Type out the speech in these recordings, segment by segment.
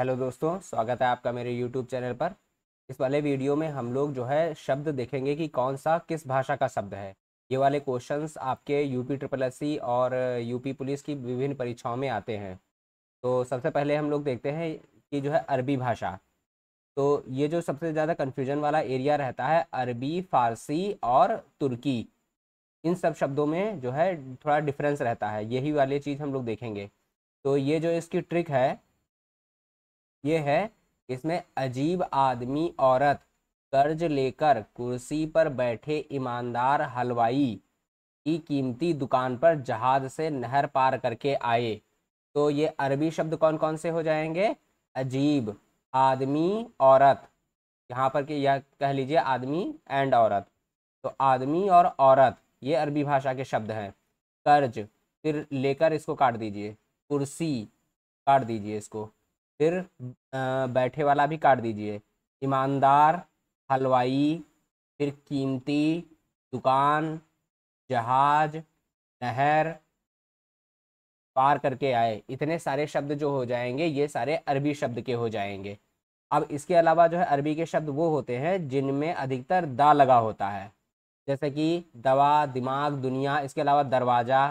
hello दोस्तों स्वागत है आपका मेरे यूट्यूब चैनल पर इस वाले वीडियो में हम लोग जो है शब्द देखेंगे कि कौन सा किस भाषा का शब्द है ये वाले क्वेश्चंस आपके यूपी ट्रिपल एस सी और यूपी पुलिस की विभिन्न परीक्षाओं में आते हैं तो सबसे पहले हम लोग देखते हैं कि जो है अरबी भाषा तो ये जो सबसे ज़्यादा कन्फ्यूजन वाला एरिया रहता है अरबी फारसी और तुर्की इन सब शब्दों में जो है थोड़ा डिफरेंस रहता है यही वाली चीज़ हम लोग देखेंगे तो ये जो इसकी ट्रिक है ये है इसमें अजीब आदमी औरत कर्ज लेकर कुर्सी पर बैठे ईमानदार हलवाई की कीमती दुकान पर जहाज से नहर पार करके आए तो ये अरबी शब्द कौन कौन से हो जाएंगे अजीब आदमी औरत यहाँ पर के यह कह लीजिए आदमी एंड औरत तो आदमी और औरत ये अरबी भाषा के शब्द हैं कर्ज फिर लेकर इसको काट दीजिए कुर्सी काट दीजिए इसको फिर बैठे वाला भी काट दीजिए ईमानदार हलवाई फिर कीमती दुकान जहाज नहर पार करके आए इतने सारे शब्द जो हो जाएंगे ये सारे अरबी शब्द के हो जाएंगे अब इसके अलावा जो है अरबी के शब्द वो होते हैं जिनमें अधिकतर दा लगा होता है जैसे कि दवा दिमाग दुनिया इसके अलावा दरवाज़ा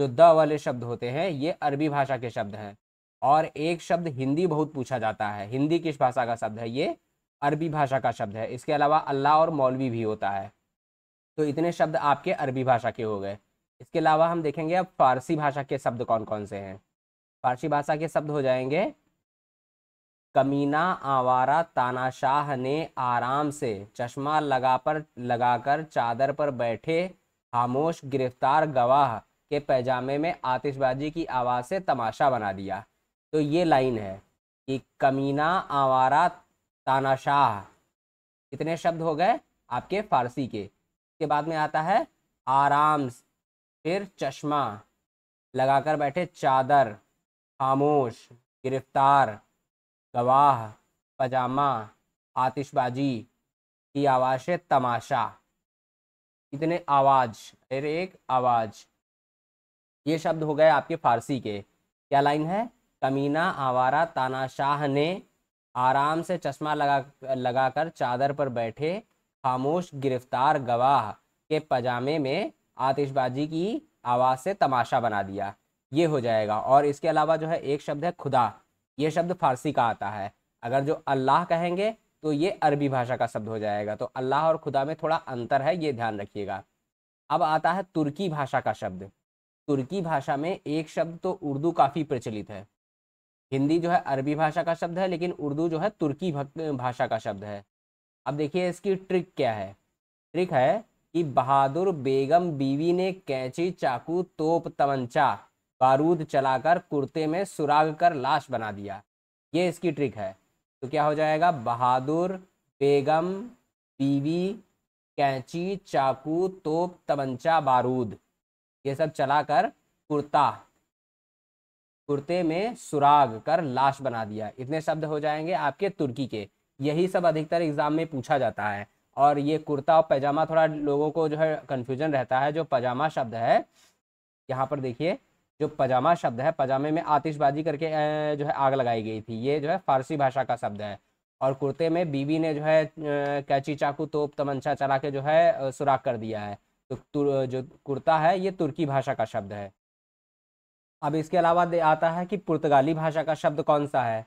जो द वाले शब्द होते हैं ये अरबी भाषा के शब्द हैं और एक शब्द हिंदी बहुत पूछा जाता है हिंदी किस भाषा का शब्द है ये अरबी भाषा का शब्द है इसके अलावा अल्लाह और मौलवी भी होता है तो इतने शब्द आपके अरबी भाषा के हो गए इसके अलावा हम देखेंगे अब फारसी भाषा के शब्द कौन कौन से हैं फारसी भाषा के शब्द हो जाएंगे कमीना आवारा तानाशाह ने आराम से चश्मा लगा पर लगाकर चादर पर बैठे खामोश गिरफ्तार गवाह के पैजामे में आतिशबाजी की आवाज़ से तमाशा बना दिया तो ये लाइन है कि कमीना आवारा तानाशाह कितने शब्द हो गए आपके फारसी के इसके बाद में आता है आराम फिर चश्मा लगाकर बैठे चादर खामोश गिरफ्तार गवाह पजामा आतिशबाजी की आवाज़ है तमाशा इतने आवाज़ फिर एक आवाज़ ये शब्द हो गए आपके फारसी के क्या लाइन है कमीना आवारा तानाशाह ने आराम से चश्मा लगा लगाकर चादर पर बैठे खामोश गिरफ्तार गवाह के पजामे में आतिशबाजी की आवाज़ से तमाशा बना दिया ये हो जाएगा और इसके अलावा जो है एक शब्द है खुदा ये शब्द फारसी का आता है अगर जो अल्लाह कहेंगे तो ये अरबी भाषा का शब्द हो जाएगा तो अल्लाह और खुदा में थोड़ा अंतर है ये ध्यान रखिएगा अब आता है तुर्की भाषा का शब्द तुर्की भाषा में एक शब्द तो उर्दू काफ़ी प्रचलित है हिंदी जो है अरबी भाषा का शब्द है लेकिन उर्दू जो है तुर्की भाषा का शब्द है अब देखिए इसकी ट्रिक क्या है ट्रिक है कि बहादुर बेगम बीवी ने कैंची चाकू तोप तमंचा बारूद चलाकर कुर्ते में सुराग कर लाश बना दिया ये इसकी ट्रिक है तो क्या हो जाएगा बहादुर बेगम बीवी कैंची चाकू तोप तमंचा बारूद ये सब चलाकर कुर्ता कुर्ते में सुराग कर लाश बना दिया इतने शब्द हो जाएंगे आपके तुर्की के यही सब अधिकतर एग्जाम में पूछा जाता है और ये कुर्ता और पैजामा थोड़ा लोगों को जो है कन्फ्यूजन रहता है जो पजामा शब्द है यहाँ पर देखिए जो पजामा शब्द है पजामे में आतिशबाजी करके जो है आग लगाई गई थी ये जो है फारसी भाषा का शब्द है और कुर्ते में बीवी ने जो है कैची चाकू तोप तमंचा चला के जो है सुराख कर दिया है तो जो कुर्ता है ये तुर्की भाषा का शब्द है अब इसके अलावा आता है कि पुर्तगाली भाषा का शब्द कौन सा है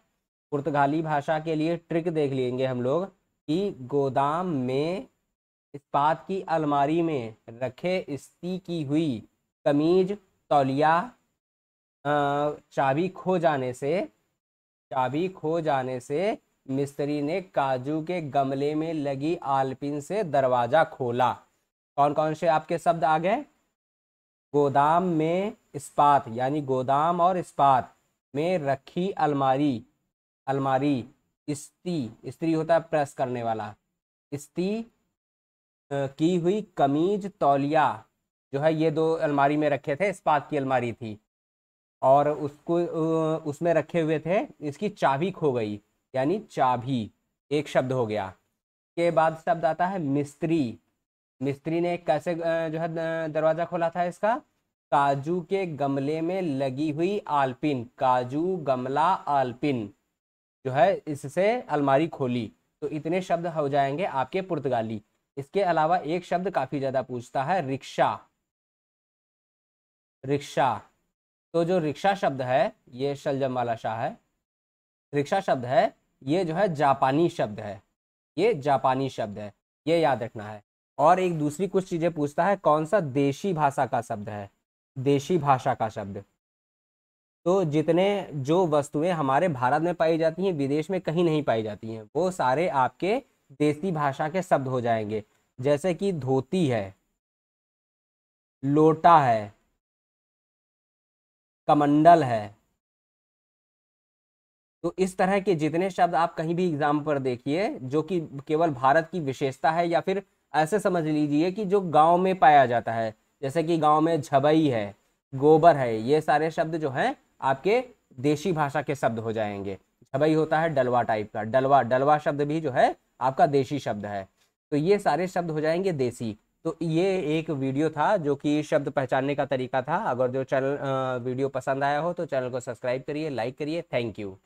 पुर्तगाली भाषा के लिए ट्रिक देख लेंगे हम लोग कि गोदाम में इस्पात की अलमारी में रखे इस्ती की हुई कमीज तौलिया चाबी खो जाने से चाबी खो जाने से मिस्त्री ने काजू के गमले में लगी आलपिन से दरवाज़ा खोला कौन कौन से आपके शब्द आ गए गोदाम में इस्पात यानी गोदाम और इस्पात में रखी अलमारी अलमारी इस्ती स्त्री होता है प्रेस करने वाला स्त्री की हुई कमीज तौलिया जो है ये दो अलमारी में रखे थे इस्पात की अलमारी थी और उसको उसमें रखे हुए थे इसकी चाबी खो गई यानी चाबी एक शब्द हो गया के बाद शब्द आता है मिस्त्री मिस्त्री ने कैसे जो है दरवाजा खोला था इसका काजू के गमले में लगी हुई आलपिन काजू गमला आलपिन जो है इससे अलमारी खोली तो इतने शब्द हो जाएंगे आपके पुर्तगाली इसके अलावा एक शब्द काफी ज्यादा पूछता है रिक्शा रिक्शा तो जो रिक्शा शब्द है ये शलजम वाला शाह है रिक्शा शब्द है ये जो है जापानी शब्द है ये जापानी शब्द है ये याद रखना है और एक दूसरी कुछ चीज़ें पूछता है कौन सा देशी भाषा का शब्द है देशी भाषा का शब्द तो जितने जो वस्तुएं हमारे भारत में पाई जाती हैं विदेश में कहीं नहीं पाई जाती हैं वो सारे आपके देसी भाषा के शब्द हो जाएंगे जैसे कि धोती है लोटा है कमंडल है तो इस तरह के जितने शब्द आप कहीं भी एग्जाम पर देखिए जो कि केवल भारत की विशेषता है या फिर ऐसे समझ लीजिए कि जो गांव में पाया जाता है जैसे कि गांव में झबई है गोबर है ये सारे शब्द जो हैं आपके देशी भाषा के शब्द हो जाएंगे झबई होता है डलवा टाइप का डलवा डलवा शब्द भी जो है आपका देशी शब्द है तो ये सारे शब्द हो जाएंगे देसी तो ये एक वीडियो था जो कि शब्द पहचानने का तरीका था अगर जो चैनल वीडियो पसंद आया हो तो चैनल को सब्सक्राइब करिए लाइक करिए थैंक यू